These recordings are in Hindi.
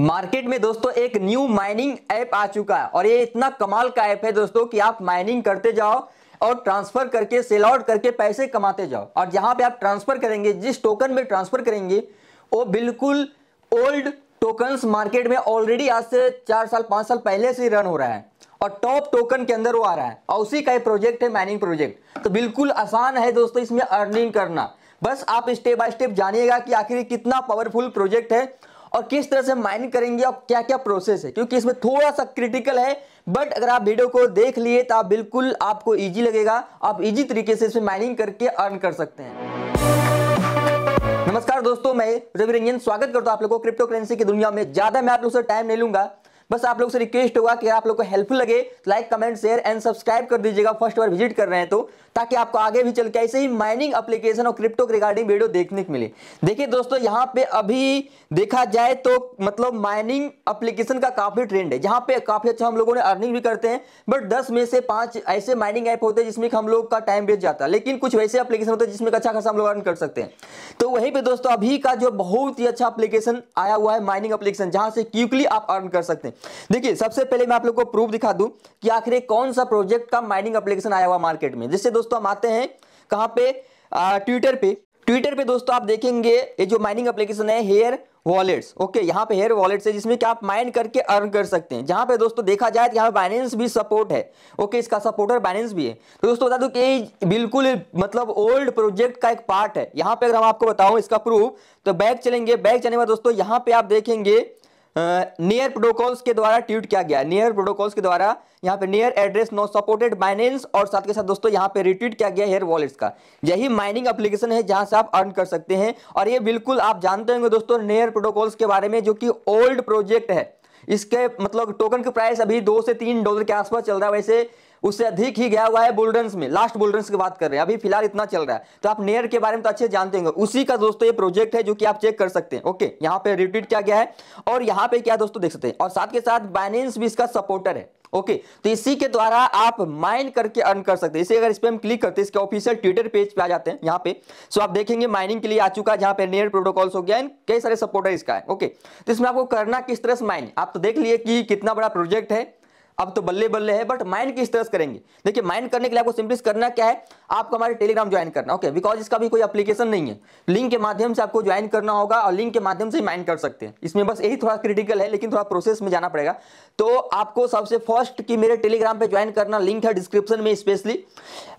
मार्केट में दोस्तों एक न्यू माइनिंग ऐप आ चुका है और ये इतना कमाल का ऐप है दोस्तों कि आप माइनिंग करते जाओ और ट्रांसफर करके सेल आउट करके पैसे कमाते जाओ और जहां पे आप ट्रांसफर करेंगे जिस टोकन में ट्रांसफर करेंगे वो बिल्कुल ओल्ड टोकन्स मार्केट में ऑलरेडी आज से चार साल पांच साल पहले से रन हो रहा है और टॉप टोकन के अंदर वो आ रहा है और उसी का प्रोजेक्ट है माइनिंग प्रोजेक्ट तो बिल्कुल आसान है दोस्तों इसमें अर्निंग करना बस आप स्टेप बाय स्टेप जानिएगा कि आखिर कितना पावरफुल प्रोजेक्ट है और किस तरह से माइनिंग करेंगे और क्या क्या प्रोसेस है क्योंकि इसमें थोड़ा सा क्रिटिकल है बट अगर आप वीडियो को देख लिए तो आप बिल्कुल आपको ईजी लगेगा आप इजी तरीके से इसमें माइनिंग करके अर्न कर सकते हैं नमस्कार दोस्तों मैं रवि रंजन स्वागत करता हूं आप लोगों को क्रिप्टो करेंसी की दुनिया में ज्यादा मैं आप लोग से टाइम नहीं लूंगा बस आप लोग से रिक्वेस्ट होगा कि आप लोग को हेल्पफुल लगे like comment share and subscribe कर दीजिएगा फर्स्ट बार विजिट कर रहे हैं तो ताकि आपको आगे भी चल के ऐसे ही माइनिंग अप्लीकेशन और क्रिप्टो के रिगार्डिंग वीडियो देखने को मिले देखिए दोस्तों यहाँ पे अभी देखा जाए तो मतलब माइनिंग अप्लीकेशन का काफी ट्रेंड है जहाँ पे काफी अच्छा हम लोगों ने अर्निंग भी करते हैं बट दस में से पांच ऐसे माइनिंग ऐप होते हैं जिसमें हम लोग का टाइम वेस्ट जाता है लेकिन कुछ वैसे अप्लीकेशन होते हैं जिसमें अच्छा खासा हम लोग अर्न कर सकते हैं तो वहीं पर दोस्तों अभी का जो बहुत ही अच्छा अप्लीकेशन आया हुआ है माइनिंग अप्लीकेशन जहाँ से क्यूकली आप अर्न कर सकते हैं देखिए सबसे पहले मैं आप लोग को प्रूफ दिखा दूं कि आखिर कौन सा प्रोजेक्ट का माइनिंग एप्लीकेशन आया हुआ मार्केट में जिससे दोस्तों हम आते हैं कहाँ पे आ, ट्विटर पे ट्विटर पे दोस्तों आप देखेंगे ये जो माइनिंग एप्लीकेशन है हेयर वॉलेट्स ओके यहाँ पे हेयर वॉलेट्स है जिसमें क्या आप माइन करके अर्न कर सकते हैं जहाँ पे दोस्तों देखा जाए तो यहाँ पे बाइनेंस भी सपोर्ट है ओके इसका सपोर्टर बाइनेंस भी है तो दोस्तों बता दूं कि बिल्कुल मतलब ओल्ड प्रोजेक्ट का एक पार्ट है यहाँ पे अगर हम आपको बताऊँ इसका प्रूफ तो बैक चलेंगे बैक चलने के दोस्तों यहाँ पे आप देखेंगे नियर प्रोटोकॉल्स के द्वारा ट्वीट किया गया नियर प्रोटोकॉल्स के द्वारा यहाँ पे Near address no supported Binance और साथ के साथ दोस्तों यहाँ पे रिट्वीट किया गया हेयर वॉलेट्स का यही माइनिंग एप्लीकेशन है जहाँ से आप अर्न कर सकते हैं और ये बिल्कुल आप जानते होंगे दोस्तों नियर प्रोटोकॉल्स के बारे में जो कि ओल्ड प्रोजेक्ट है इसके मतलब टोकन का प्राइस अभी दो से तीन डॉलर के आसपास चल रहा है वैसे उससे अधिक ही गया हुआ है बुलडन्स में लास्ट बुलडन्स की बात कर रहे हैं अभी फिलहाल इतना चल रहा है तो आप नेयर के बारे में तो अच्छे जानते होंगे उसी का दोस्तों ये प्रोजेक्ट है जो कि आप चेक कर सकते हैं ओके यहाँ पे रिपीट किया गया है और यहाँ पे क्या दोस्तों देख सकते हैं और साथ के साथ बाइनेंस भी इसका सपोर्टर है ओके तो इसी के द्वारा आप माइन करके अर्न कर सकते हैं इसे अगर इस पर हम क्लिक करते हैं इसके ऑफिशियल ट्विटर पेज पे आ जाते हैं यहाँ पे सो आप देखेंगे माइनिंग के लिए आ चुका है जहाँ पे नियर प्रोटोकॉल्स हो गया कई सारे सपोर्टर इसका है ओके तो इसमें आपको करना किस तरह से माइन आप तो देख लिए कि कितना बड़ा प्रोजेक्ट है अब तो बल्ले बल्ले है बट माइंड किस तरह से करेंगे देखिए माइंड करने के लिए आपको सिंपली करना क्या है आपको हमारे टेलीग्राम ज्वाइन करना ओके बिकॉज इसका भी कोई एप्लीकेशन नहीं है लिंक के माध्यम से आपको ज्वाइन करना होगा और लिंक के माध्यम से माइंड कर सकते हैं इसमें बस यही थोड़ा क्रिटिकल है लेकिन थोड़ा प्रोसेस में जाना पड़ेगा तो आपको सबसे फर्स्ट कि मेरे टेलीग्राम पर ज्वाइन करना लिंक है डिस्क्रिप्शन में स्पेशली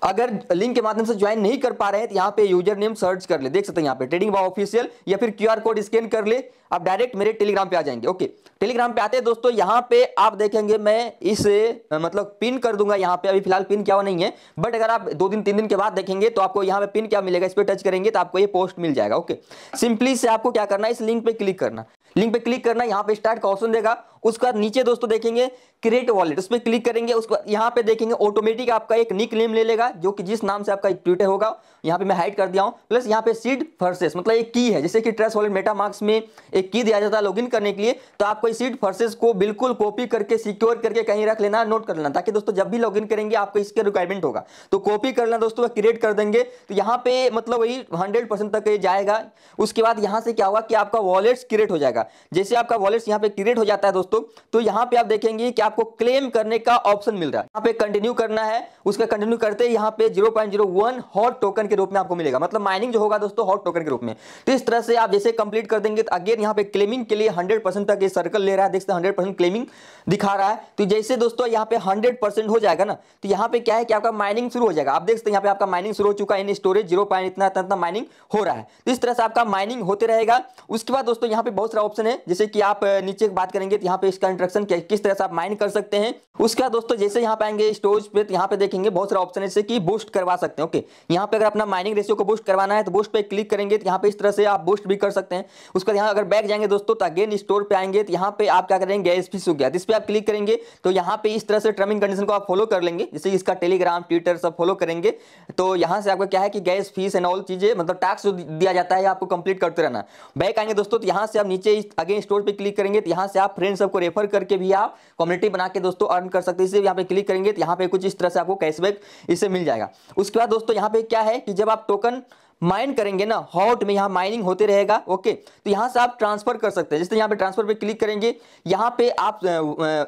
अगर लिंक के माध्यम से ज्वाइन नहीं कर पा रहे हैं तो यहाँ पे यूजर नेम सर्च कर ले देख सकते हैं यहाँ पे ट्रेडिंग बाव ऑफिशियल या फिर क्यू कोड स्कैन कर ले आप डायरेक्ट मेरे टेलीग्राम पे आ जाएंगे ओके टेलीग्राम पे आते हैं दोस्तों यहाँ पे आप देखेंगे मैं इस मतलब पिन कर दूंगा यहाँ पे अभी फिलहाल पिन क्या हुआ नहीं है बट अगर आप दो दिन तीन दिन के बाद देखेंगे तो आपको यहाँ पे पिन क्या मिलेगा इस पर टच करेंगे तो आपको ये पोस्ट मिल जाएगा ओके सिंपली से आपको क्या करना है इस लिंक पे क्लिक करना लिंक पे क्लिक करना यहाँ पे स्टार्ट का ऑप्शन देगा उसके बाद नीचे दोस्तों देखेंगे क्रिएट वॉलेट उस पर क्लिक करेंगे उसके बाद यहाँ पे देखेंगे ऑटोमेटिक आपका एक निक नेम ले लेगा जो कि जिस नाम से आपका ट्विटर होगा यहाँ पे मैं हाइड कर दिया हूँ प्लस यहाँ पे सीड फर्सेस मतलब एक की है जैसे कि ट्रेस वॉलेट मार्क्स में एक की दिया जाता है लॉग करने के लिए तो आपको इस सीड फर्सेस को बिल्कुल कॉपी करके सिक्योर करके कहीं रख लेना नोट कर लेना ताकि दोस्तों जब भी लॉग करेंगे आपको इसके रिक्वायरमेंट होगा तो कॉपी कर लेना दोस्तों क्रिएट कर देंगे तो यहाँ पे मतलब वही हंड्रेड तक ये जाएगा उसके बाद यहाँ से क्या होगा कि आपका वॉलेट्स क्रिएट हो जाएगा जैसे आपका वॉलेट्स यहाँ पे क्रिएट हो जाता है दोस्तों दोस्तों तो यहाँ पे आप देखेंगे कि आपको क्लेम करने का ऑप्शन मिल रहा है यहाँ पे कंटिन्यू करना है उसका कंटिन्यू करते ही यहाँ पे 0.01 हॉट टोकन के रूप में आपको मिलेगा मतलब माइनिंग जो होगा दोस्तों हॉट टोकन के रूप में तो इस तरह से आप जैसे कंप्लीट कर देंगे तो अगेन यहाँ पे क्लेमिंग के लिए हंड्रेड तक ये सर्कल ले रहा है देखते हंड्रेड क्लेमिंग दिखा रहा है तो जैसे दोस्तों यहाँ पे हंड्रेड हो जाएगा ना तो यहाँ पे क्या है कि आपका माइनिंग शुरू हो जाएगा आप देखते हैं यहाँ पे आपका माइनिंग शुरू हो चुका है इन स्टोरेज जीरो इतना इतना माइनिंग हो रहा है तो इस तरह से आपका माइनिंग होते रहेगा उसके बाद दोस्तों यहाँ पे बहुत सारा ऑप्शन है जैसे कि आप नीचे बात करेंगे तो यहाँ यहाँ पे इसका इंट्रक्शन किस तरह से आप माइंड कर सकते हैं उसके बाद दोस्तों जैसे यहाँ पे आएंगे स्टोरेज पे तो यहाँ पे देखेंगे बहुत सारे ऑप्शन है कि बूस्ट करवा सकते हैं ओके यहाँ पे अगर अपना माइनिंग रेशियो को बूस्ट करवाना है तो बूस्ट पे क्लिक करेंगे तो यहाँ पे इस तरह से आप बूस्ट भी कर सकते हैं उसके बाद यहाँ अगर बैक जाएंगे दोस्तों तो अगेन स्टोर पर आएंगे तो यहाँ पे आप क्या करेंगे गैस फीस हो गया इस पर आप क्लिक करेंगे तो यहाँ पे इस तरह से टर्मिंग कंडीशन को आप फॉलो कर लेंगे जैसे इसका टेलीग्राम ट्विटर सब फॉलो करेंगे तो यहाँ से आपका क्या है कि गैस फीस एंड ऑल चीजें मतलब टैक्स जो दिया जाता है आपको कंप्लीट करते रहना बैक आएंगे दोस्तों तो यहाँ से आप नीचे अगेन स्टोर पर क्लिक करेंगे तो यहाँ से आप फ्रेंड्स सबको मतलब रेफर करके भी आप कम्युनिटी बना के दोस्तों अर्न कर सकते हैं इसे यहाँ पे क्लिक करेंगे तो यहाँ पे कुछ इस तरह से आपको कैशबैक इससे मिल जाएगा उसके बाद दोस्तों यहाँ पे क्या है कि जब आप टोकन माइन करेंगे ना हॉट में यहाँ माइनिंग होते रहेगा ओके तो यहाँ से आप ट्रांसफर कर सकते हैं जैसे यहाँ पे ट्रांसफर पे क्लिक करेंगे यहाँ पे आप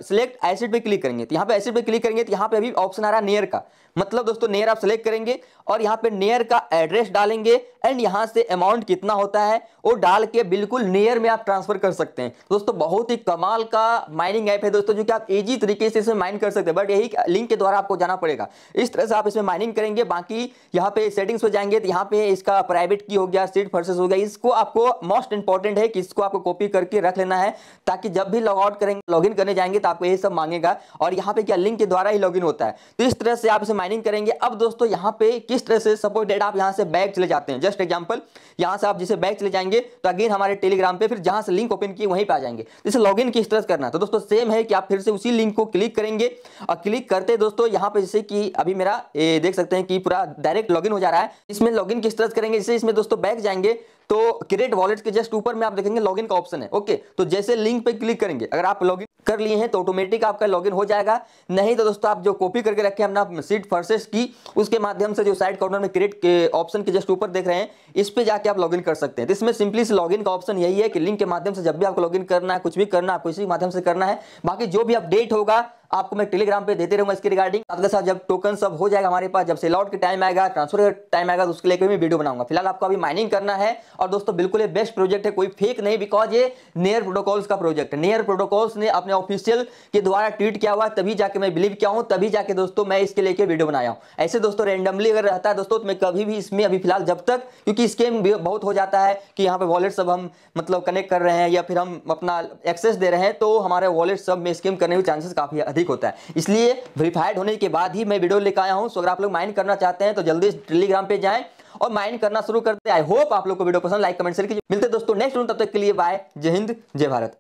सिलेक्ट एसिड पे क्लिक करेंगे तो यहाँ पे एसिड पे क्लिक करेंगे तो यहाँ पे अभी ऑप्शन आ रहा है नियर का मतलब दोस्तों नियर आप सेलेक्ट करेंगे और यहाँ पे नियर का एड्रेस डालेंगे एंड यहां से अमाउंट कितना होता है वो डाल के बिल्कुल नियर में आप ट्रांसफर कर सकते हैं दोस्तों बहुत ही कमाल का माइनिंग ऐप है दोस्तों जो कि आप ईजी तरीके से इसमें माइन कर सकते हैं बट यही लिंक के द्वारा आपको जाना पड़ेगा इस तरह से आप इसमें माइनिंग करेंगे बाकी यहाँ पे सेटिंग्स पर जाएंगे तो यहाँ पे इसका प्राइवेट की हो गया सीट फर्सेस हो गया इसको आपको मोस्ट इंपॉर्टेंट है कि इसको आपको कॉपी करके रख लेना है ताकि जब भी लॉग आउट करेंगे लॉग करने जाएंगे तो आपको ये सब मांगेगा और यहाँ पे क्या लिंक के द्वारा ही लॉग होता है तो इस तरह से आप इसे माइनिंग करेंगे अब दोस्तों यहाँ पे किस तरह से सपोर्टेड आप यहाँ से बैग चले जाते हैं जस्ट एग्जाम्पल यहां से आप जिसे बैग चले जाएंगे तो अगेन हमारे टेलीग्राम पे फिर जहां से लिंक ओपन किए वहीं पे आ जाएंगे जैसे लॉग इन किस तरह करना तो दोस्तों सेम है कि आप फिर से उसी लिंक को क्लिक करेंगे और क्लिक करते दोस्तों यहाँ पे जैसे कि अभी मेरा ए, देख सकते हैं कि पूरा डायरेक्ट लॉग हो जा रहा है इसमें लॉग इन किस तरह करेंगे जैसे इसमें दोस्तों बैक जाएंगे तो क्रिएट वॉलेट के जस्ट ऊपर में आप देखेंगे लॉगिन का ऑप्शन है ओके तो जैसे लिंक पे क्लिक करेंगे अगर आप लॉगिन कर लिए हैं तो ऑटोमेटिक आपका लॉगिन हो जाएगा नहीं तो दोस्तों आप जो कॉपी करके रखे अपना सीट फर्सेस की उसके माध्यम से जो साइड कॉर्नर में क्रिएट ऑप्शन के जस्ट ऊपर देख रहे हैं हैं इस पर जाके आप लॉगिन कर सकते हैं तो इसमें सिंपली से लॉगिन का ऑप्शन यही है कि लिंक के माध्यम से जब भी आपको लॉगिन करना है कुछ भी करना है आपको इसी माध्यम से करना है बाकी जो भी अपडेट होगा आपको मैं टेलीग्राम पे देते रहूंगा इसके रिगार्डिंग साथ के साथ जब टोकन सब हो जाएगा हमारे पास जब से लॉट के टाइम आएगा ट्रांसफर का टाइम आएगा तो उसके लिए भी वीडियो बनाऊंगा फिलहाल आपको अभी माइनिंग करना है और दोस्तों बिल्कुल ये बेस्ट प्रोजेक्ट है कोई फेक नहीं बिकॉज ये नियर प्रोटोकॉल्स का प्रोजेक्ट है नियर प्रोटोकॉल्स ने अपने ऑफिशियल के द्वारा ट्वीट किया हुआ तभी जाके मैं बिलीव किया हूँ तभी जाके दोस्तों मैं इसके लेके वीडियो बनाया हूँ ऐसे दोस्तों रेंडमली अगर रहता है दोस्तों तो मैं कभी भी इसमें अभी फिलहाल जब तक क्योंकि स्केम बहुत हो जाता है कि यहाँ पे वॉलेट सब हम मतलब कनेक्ट कर रहे हैं या फिर हम अपना एक्सेस दे रहे हैं तो हमारे वॉलेट सब में स्केम करने के चांसेस काफ़ी अधिक अधिक होता है इसलिए वेरीफाइड होने के बाद ही मैं वीडियो लेकर आया हूँ सो अगर आप लोग माइंड करना चाहते हैं तो जल्दी टेलीग्राम पे जाए और माइंड करना शुरू करते आई होप आप लोग को वीडियो पसंद लाइक कमेंट शेयर कीजिए मिलते दोस्तों नेक्स्ट रूम तब तक के लिए बाय जय हिंद जय भारत